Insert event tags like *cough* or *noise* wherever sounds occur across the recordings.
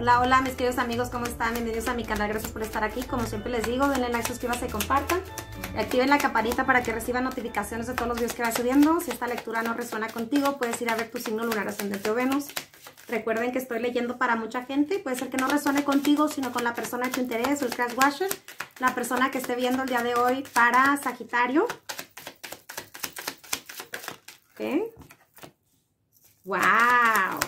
Hola, hola mis queridos amigos, ¿cómo están? Bienvenidos a mi canal, gracias por estar aquí. Como siempre les digo, denle like, suscríbanse y compartan. activen la campanita para que reciban notificaciones de todos los días que va subiendo. Si esta lectura no resuena contigo, puedes ir a ver tu signo lunar ascendente o Venus. Recuerden que estoy leyendo para mucha gente. Puede ser que no resuene contigo, sino con la persona de tu interés, el Crash Washer, la persona que esté viendo el día de hoy para Sagitario. ¿Ok? ¡Wow!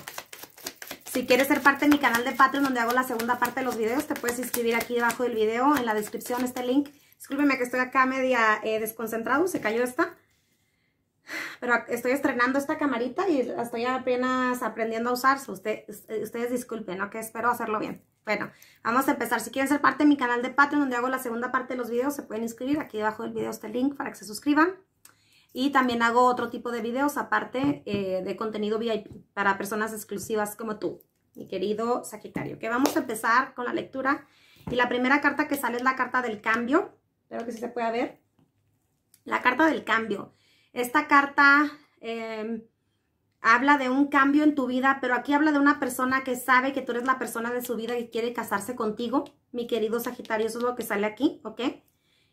Si quieres ser parte de mi canal de Patreon donde hago la segunda parte de los videos, te puedes inscribir aquí debajo del video, en la descripción este link. Discúlpeme que estoy acá media eh, desconcentrado, se cayó esta. Pero estoy estrenando esta camarita y estoy apenas aprendiendo a usar. Eh, ustedes disculpen, que Espero hacerlo bien. Bueno, vamos a empezar. Si quieren ser parte de mi canal de Patreon, donde hago la segunda parte de los videos, se pueden inscribir. Aquí debajo del video este link para que se suscriban. Y también hago otro tipo de videos aparte eh, de contenido VIP para personas exclusivas como tú mi querido Sagitario. Que vamos a empezar con la lectura. Y la primera carta que sale es la carta del cambio. Espero que sí se pueda ver. La carta del cambio. Esta carta em, habla de un cambio en tu vida, pero aquí habla de una persona que sabe que tú eres la persona de su vida y quiere casarse contigo, mi querido Sagitario. Eso es lo que sale aquí, ¿ok?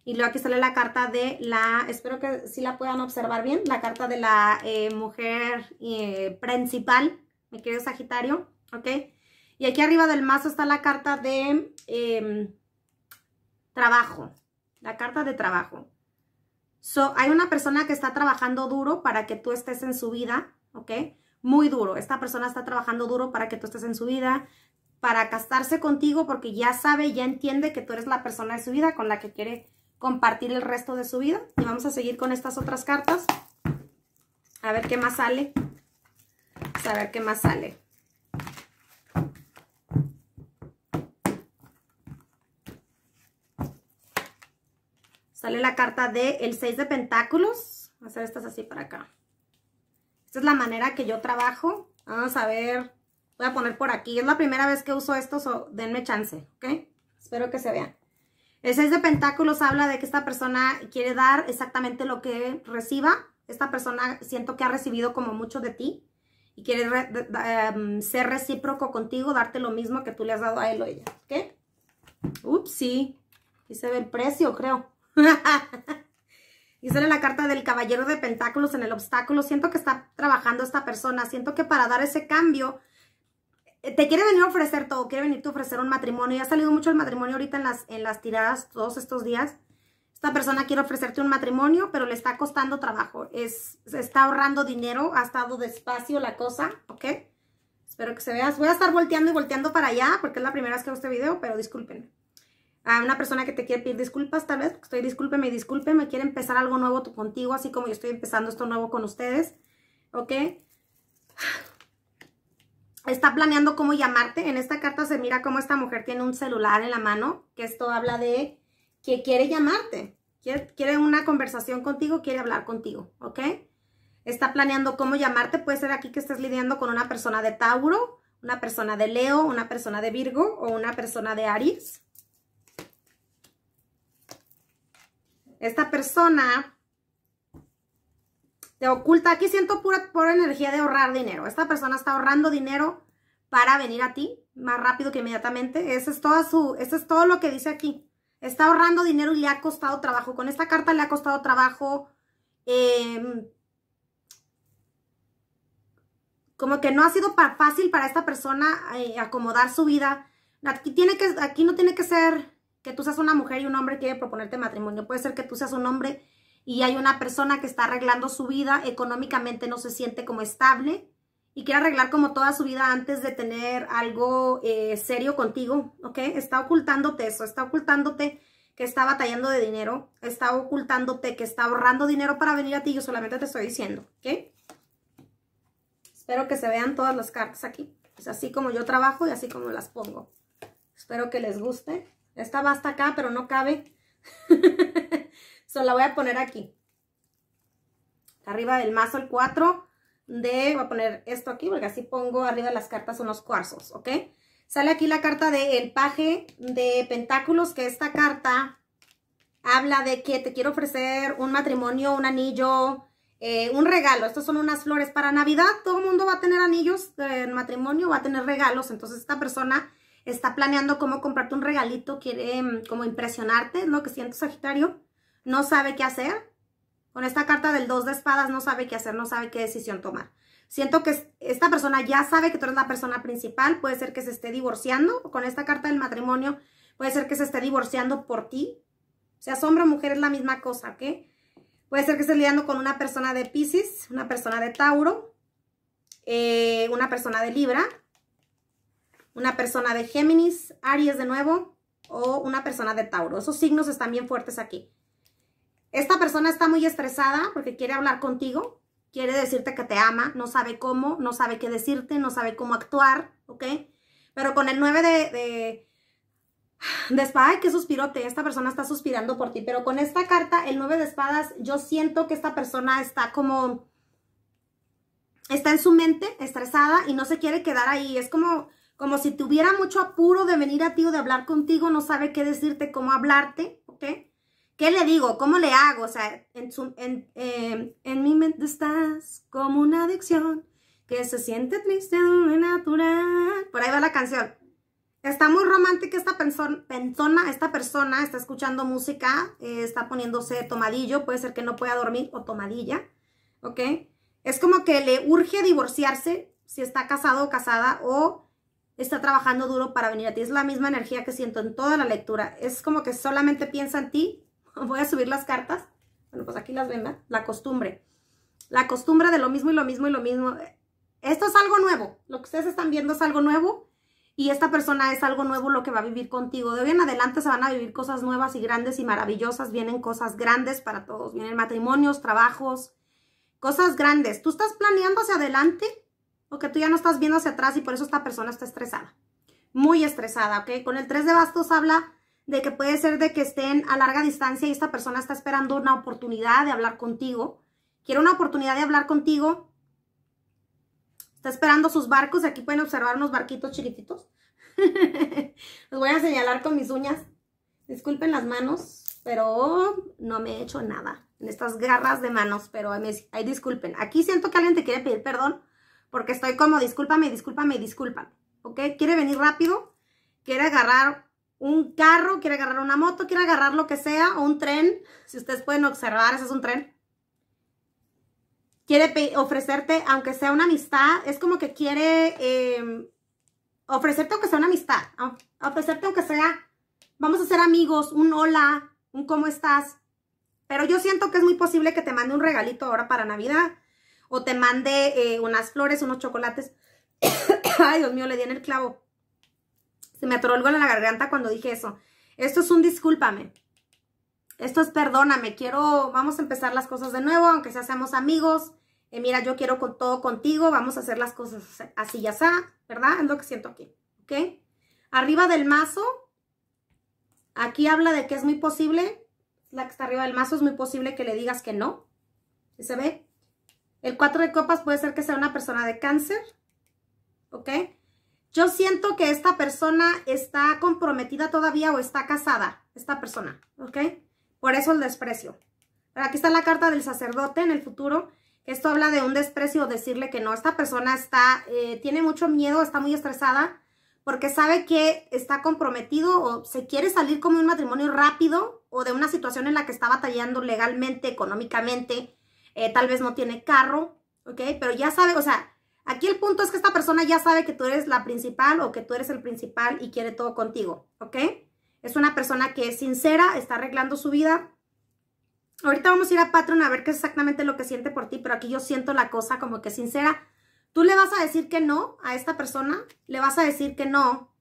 Y luego aquí sale la carta de la, espero que sí la puedan observar bien, la carta de la eh, mujer eh, principal, mi querido Sagitario. ¿ok? Y aquí arriba del mazo está la carta de em, trabajo, la carta de trabajo. hay una persona que está trabajando duro para que tú estés en su vida, ¿ok? Muy duro. Esta persona está trabajando duro para que tú estés en su vida, para casarse contigo porque ya sabe, ya entiende que tú eres la persona de su vida con la que quiere compartir el resto de su vida. Y vamos a seguir con estas otras cartas. A ver qué más sale. A ver qué más sale. Sale la carta de el 6 de pentáculos. Voy a hacer estas así para acá. Esta es la manera que yo trabajo. Vamos a ver. Voy a poner por aquí. Es la primera vez que uso esto, denme chance, ¿ok? Espero que se vean. El 6 de pentáculos habla de que esta persona quiere dar exactamente lo que reciba. Esta persona siento que ha recibido como mucho de ti y quiere em, ser recíproco contigo, darte lo mismo que tú le has dado a él o ella, ¿ok? Ups, Aquí se ve el precio, creo. *laughs* y sale la carta del caballero de pentáculos en el obstáculo. Siento que está trabajando esta persona. Siento que para dar ese cambio, eh, te quiere venir a ofrecer todo. Quiere venirte a ofrecer un matrimonio. y ha salido mucho el matrimonio ahorita en las, en las tiradas todos estos días. Esta persona quiere ofrecerte un matrimonio, pero le está costando trabajo. Es, se está ahorrando dinero, ha estado despacio la cosa, ¿ok? Espero que se veas. Voy a estar volteando y volteando para allá, porque es la primera vez que hago este video, pero disculpen, a una persona que te quiere pedir disculpas, tal vez, estoy discúlpeme y me quiere empezar algo nuevo contigo, así como yo estoy empezando esto nuevo con ustedes, ¿ok? Está planeando cómo llamarte. En esta carta se mira cómo esta mujer tiene un celular en la mano, que esto habla de que quiere llamarte, quiere, quiere una conversación contigo, quiere hablar contigo, ¿ok? Está planeando cómo llamarte. Puede ser aquí que estés lidiando con una persona de Tauro, una persona de Leo, una persona de Virgo o una persona de Aries. esta persona te oculta, aquí siento pura, energía de ahorrar dinero. Esta persona está ahorrando dinero para venir a ti más rápido que inmediatamente. Eso es, toda su, es todo lo que dice aquí. Está ahorrando dinero y le ha costado trabajo. Con esta carta le ha costado trabajo. Em, como que no ha sido fácil para esta persona eh, acomodar su vida. Aquí, tiene que, aquí no tiene que ser que tú seas una mujer y un hombre quiere proponerte matrimonio. Puede ser que tú seas un hombre y hay una persona que está arreglando su vida, económicamente no se siente como estable y quiere arreglar como toda su vida antes de tener algo eh, serio contigo, ¿ok? Está ocultándote eso, está ocultándote que está batallando de dinero, está ocultándote que está ahorrando dinero para venir a ti, yo solamente te estoy diciendo, ¿ok? Espero que se vean todas las cartas aquí. Es así como yo trabajo y así como las pongo. Espero que les guste. Esta basta hasta acá, pero no cabe. *laughs* solo la voy a poner aquí. Arriba del mazo el 4 de... Voy a poner esto aquí porque así pongo arriba las cartas unos cuarzos, ¿ok? Sale aquí la carta del paje de pentáculos, que esta carta habla de que te quiero ofrecer un matrimonio, un anillo, eh, un regalo. Estas son unas flores para Navidad. Todo el mundo va a tener anillos de matrimonio, va a tener regalos. Entonces esta persona está planeando cómo comprarte un regalito, quiere mm, como impresionarte, es lo que siento Sagitario, no sabe qué hacer. Con esta carta del 2 de espadas no sabe qué hacer, no sabe qué decisión tomar. Siento que esta persona ya sabe que tú eres la persona principal, puede ser que se esté divorciando, con esta carta del matrimonio puede ser que se esté divorciando por ti. O sea, hombre o mujer es la misma cosa, ¿ok? Puede ser que esté lidiando con una persona de Pisces, una persona de Tauro, eh, una persona de Libra, una persona de Géminis, Aries de nuevo o una persona de Tauro. Esos signos están bien fuertes aquí. Esta persona está muy estresada porque quiere hablar contigo, quiere decirte que te ama, no sabe cómo, no sabe qué decirte, no sabe cómo actuar, ¿ok? Pero con el 9 de... de, de espada, ay, qué suspirote, esta persona está suspirando por ti, pero con esta carta, el 9 de espadas, yo siento que esta persona está como, está en su mente, estresada, y no se quiere quedar ahí, es como, como si tuviera mucho apuro de venir a ti o de hablar contigo, no sabe qué decirte, cómo hablarte, ¿ok? ¿Qué le digo? ¿Cómo le hago? O sea, en, em, mi mente estás como una adicción que se siente triste, natural. Por ahí va la canción. Está muy romántica esta persona, esta persona está escuchando música, eh, está poniéndose tomadillo, puede ser que no pueda dormir o tomadilla, ¿ok? Es como que le urge divorciarse si está casado o casada o está trabajando duro para venir a ti. Es la misma energía que siento en toda la lectura. Es como que solamente piensa en ti. *laughs* Voy a subir las cartas. Bueno, pues aquí las ven, La costumbre. La costumbre de lo mismo y lo mismo y lo mismo. Esto es algo nuevo. Lo que ustedes están viendo es algo nuevo. Y esta persona es algo nuevo lo que va a vivir contigo. De hoy en adelante se van a vivir cosas nuevas y grandes y maravillosas. Vienen cosas grandes para todos. Vienen matrimonios, trabajos, cosas grandes. Tú estás planeando hacia adelante o tú ya no estás viendo hacia atrás y por eso esta persona está estresada. Muy estresada, ¿ok? Con el 3 de bastos habla de que puede ser de que estén a larga distancia y esta persona está esperando una oportunidad de hablar contigo. Quiere una oportunidad de hablar contigo. Está esperando sus barcos. Aquí pueden observar unos barquitos chiquititos. *laughs* Los voy a señalar con mis uñas. Disculpen las manos, pero no me he hecho nada en estas garras de manos, pero ahí disculpen. Aquí siento que alguien te quiere pedir perdón porque estoy como discúlpame, discúlpame, discúlpame, ¿ok? Quiere venir rápido, quiere agarrar un carro, quiere agarrar una moto, quiere agarrar lo que sea, o un tren, si ustedes pueden observar, ese es un tren. Quiere ofrecerte, aunque sea una amistad, es como que quiere em, ofrecerte aunque sea una amistad, ofrecerte aunque sea, vamos a ser amigos, un hola, un cómo estás, pero yo siento que es muy posible que te mande un regalito ahora para Navidad, o te mande eh, unas flores, unos chocolates. *coughs* Ay, Dios mío, le di en el clavo. Se me atoró algo en la garganta cuando dije eso. Esto es un discúlpame. Esto es perdóname. Quiero, vamos a empezar las cosas de nuevo, aunque sea seamos amigos. Eh, mira, yo quiero con todo contigo. Vamos a hacer las cosas así ya está, ¿verdad? Es lo que siento aquí, ¿ok? Arriba del mazo, aquí habla de que es muy posible, la que está arriba del mazo, es muy posible que le digas que no. ¿Se ve? El 4 de copas puede ser que sea una persona de cáncer, ¿ok? Yo siento que esta persona está comprometida todavía o está casada, esta persona, ¿ok? Por eso el desprecio. aquí está la carta del sacerdote en el futuro. Esto habla de un desprecio, decirle que no, esta persona está, eh, tiene mucho miedo, está muy estresada, porque sabe que está comprometido o se quiere salir como un matrimonio rápido o de una situación en la que está batallando legalmente, económicamente, eh, tal vez no tiene carro, ¿ok? Pero ya sabe, o sea, aquí el punto es que esta persona ya sabe que tú eres la principal o que tú eres el principal y quiere todo contigo, ¿ok? Es una persona que es sincera, está arreglando su vida. Ahorita vamos a ir a Patreon a ver qué es exactamente lo que siente por ti, pero aquí yo siento la cosa como que sincera. Tú le vas a decir que no a esta persona, le vas a decir que no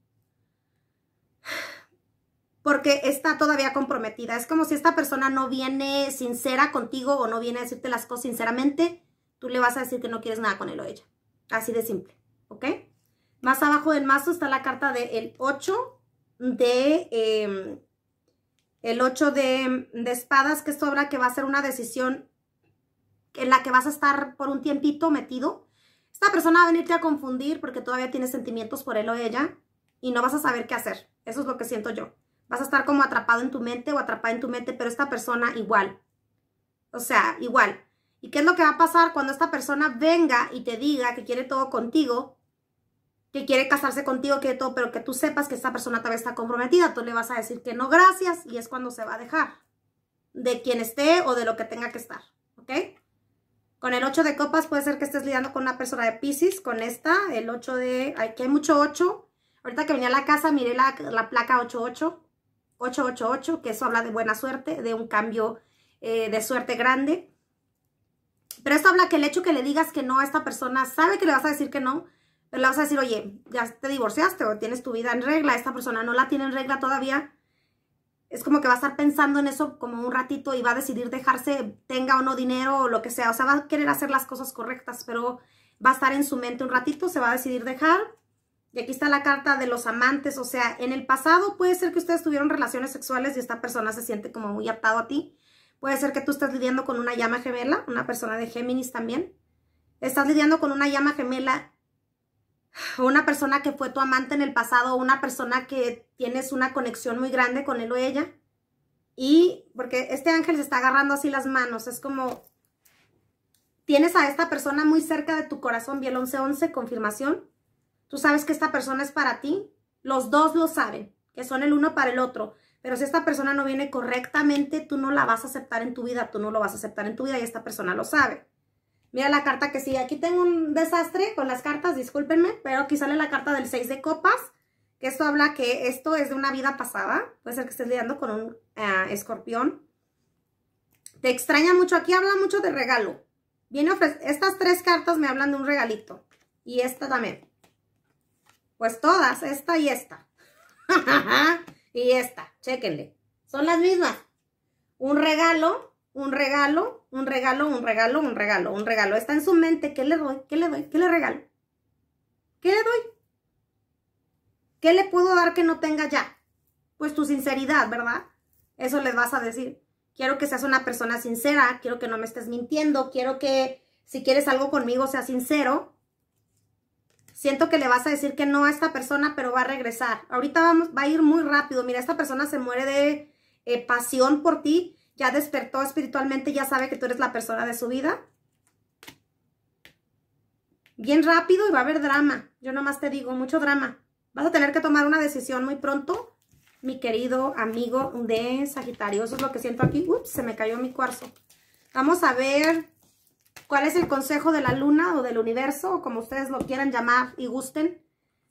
porque está todavía comprometida. Es como si esta persona no viene sincera contigo o no viene a decirte las cosas sinceramente, tú le vas a decir que no quieres nada con él o ella. Así de simple, ¿ok? Más abajo del mazo está la carta del 8 de... el 8 em, de, espadas, que sobra que va a ser una decisión en la que vas a estar por un tiempito metido. Esta persona va a venirte a confundir porque todavía tienes sentimientos por él o ella y no vas a saber qué hacer. Eso es lo que siento yo. Vas a estar como atrapado en tu mente o atrapada en tu mente, pero esta persona igual. O sea, igual. ¿Y qué es lo que va a pasar cuando esta persona venga y te diga que quiere todo contigo? Que quiere casarse contigo, que todo, pero que tú sepas que esta persona vez está comprometida. Tú le vas a decir que no, gracias, y es cuando se va a dejar. De quien esté o de lo que tenga que estar. ¿Ok? Con el 8 de copas puede ser que estés lidiando con una persona de Pisces, con esta, el 8 de... Aquí hay mucho 8. Ahorita que venía a la casa miré la, la placa 88. 888, que eso habla de buena suerte, de un cambio eh, de suerte grande. Pero esto habla que el hecho que le digas que no a esta persona, sabe que le vas a decir que no, pero le vas a decir, oye, ya te divorciaste o tienes tu vida en regla, esta persona no la tiene en regla todavía. Es como que va a estar pensando en eso como un ratito y va a decidir dejarse, tenga o no dinero o lo que sea. O sea, va a querer hacer las cosas correctas, pero va a estar en su mente un ratito, se va a decidir dejar y aquí está la carta de los amantes, o sea, en el pasado puede ser que ustedes tuvieron relaciones sexuales y esta persona se siente como muy aptado a ti. Puede ser que tú estés lidiando con una llama gemela, una persona de Géminis también. Estás lidiando con una llama gemela, una persona que fue tu amante en el pasado, una persona que tienes una conexión muy grande con él o ella. Y porque este ángel se está agarrando así las manos, es como... Tienes a esta persona muy cerca de tu corazón, bien 1111, confirmación Tú sabes que esta persona es para ti. Los dos lo saben, que son el uno para el otro. Pero si esta persona no viene correctamente, tú no la vas a aceptar en tu vida, tú no lo vas a aceptar en tu vida y esta persona lo sabe. Mira la carta que sí, Aquí tengo un desastre con las cartas, discúlpenme, pero aquí sale la carta del 6 de copas, que esto habla que esto es de una vida pasada. Puede ser que estés lidiando con un ah, escorpión. Te extraña mucho. Aquí habla mucho de regalo. Viene Estas tres cartas me hablan de un regalito. Y esta también. Pues todas, esta y esta. *laughs* y esta, chéquenle. Son las mismas. Un regalo, un regalo, un regalo, un regalo, un regalo, un regalo. Está en su mente. ¿Qué le doy? ¿Qué le doy? ¿Qué le regalo? ¿Qué le doy? ¿Qué le puedo dar que no tenga ya? Pues tu sinceridad, ¿verdad? Eso les vas a decir. Quiero que seas una persona sincera, quiero que no me estés mintiendo, quiero que si quieres algo conmigo sea sincero, Siento que le vas a decir que no a esta persona, pero va a regresar. Ahorita vamos, va a ir muy rápido. Mira, esta persona se muere de eh, pasión por ti. Ya despertó espiritualmente, ya sabe que tú eres la persona de su vida. Bien rápido y va a haber drama. Yo nomás te digo, mucho drama. Vas a tener que tomar una decisión muy pronto, mi querido amigo de Sagitario. Eso es lo que siento aquí. Ups, se me cayó mi cuarzo. Vamos a ver cuál es el consejo de la luna o del universo, o como ustedes lo quieran llamar y gusten.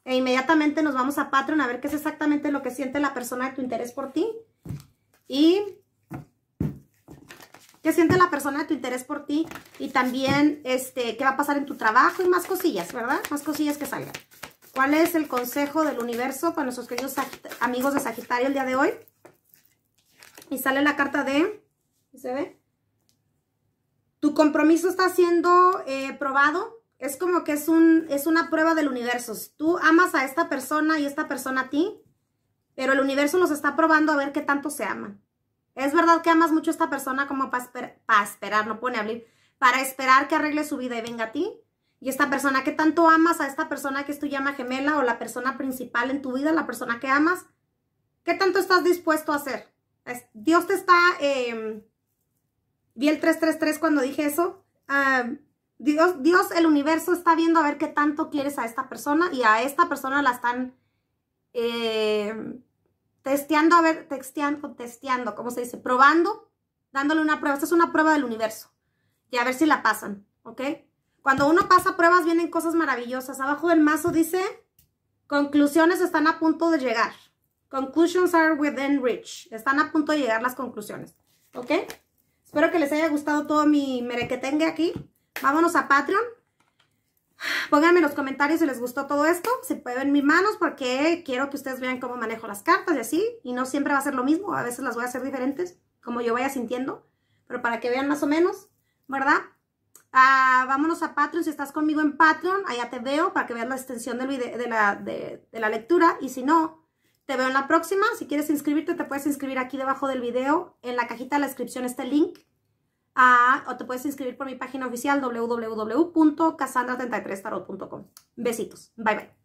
E inmediatamente nos vamos a Patreon a ver qué es exactamente lo que siente la persona de tu interés por ti. Y qué siente la persona de tu interés por ti. Y también este, qué va a pasar en tu trabajo y más cosillas, ¿verdad? Más cosillas que salgan. ¿Cuál es el consejo del universo para nuestros queridos amigos de Sagitario el día de hoy? Y sale la carta de... ¿Se ve? Tu compromiso está siendo eh, probado. Es como que es, un, es una prueba del universo. tú amas a esta persona y esta persona a ti, pero el universo nos está probando a ver qué tanto se aman. Es verdad que amas mucho a esta persona como para esperar, no pone abrir, para esperar que arregle su vida y venga a ti. Y esta persona que tanto amas, a esta persona que es tu llama gemela o la persona principal en tu vida, la persona que amas, ¿qué tanto estás dispuesto a hacer? Dios te está em, Vi el 333 cuando dije eso. Ah, Dios, Dios, el universo está viendo a ver qué tanto quieres a esta persona y a esta persona la están eh, testeando, a ver, testeando, testeando, ¿cómo se dice? Probando, dándole una prueba. Esta es una prueba del universo y a ver si la pasan, ¿ok? Cuando uno pasa pruebas vienen cosas maravillosas. Abajo del mazo dice, conclusiones están a punto de llegar. Conclusions are within reach. Están a punto de llegar las conclusiones, ¿ok? Espero que les haya gustado todo mi merequetengue aquí. Vámonos a Patreon. Pónganme en los comentarios si les gustó todo esto. Se pueden ver mis manos porque quiero que ustedes vean cómo manejo las cartas y así. Y no siempre va a ser lo mismo. A veces las voy a hacer diferentes, como yo vaya sintiendo. Pero para que vean más o menos, ¿verdad? Ah, vámonos a Patreon. Si estás conmigo en Patreon, allá te veo para que veas la extensión del video, de, la, de la lectura. Y si no, te veo en la próxima. Si quieres inscribirte, te puedes inscribir aquí debajo del video. En la cajita de la descripción este link. Ah, o te puedes inscribir por mi página oficial www.casandra33tarot.com. Besitos. Bye bye.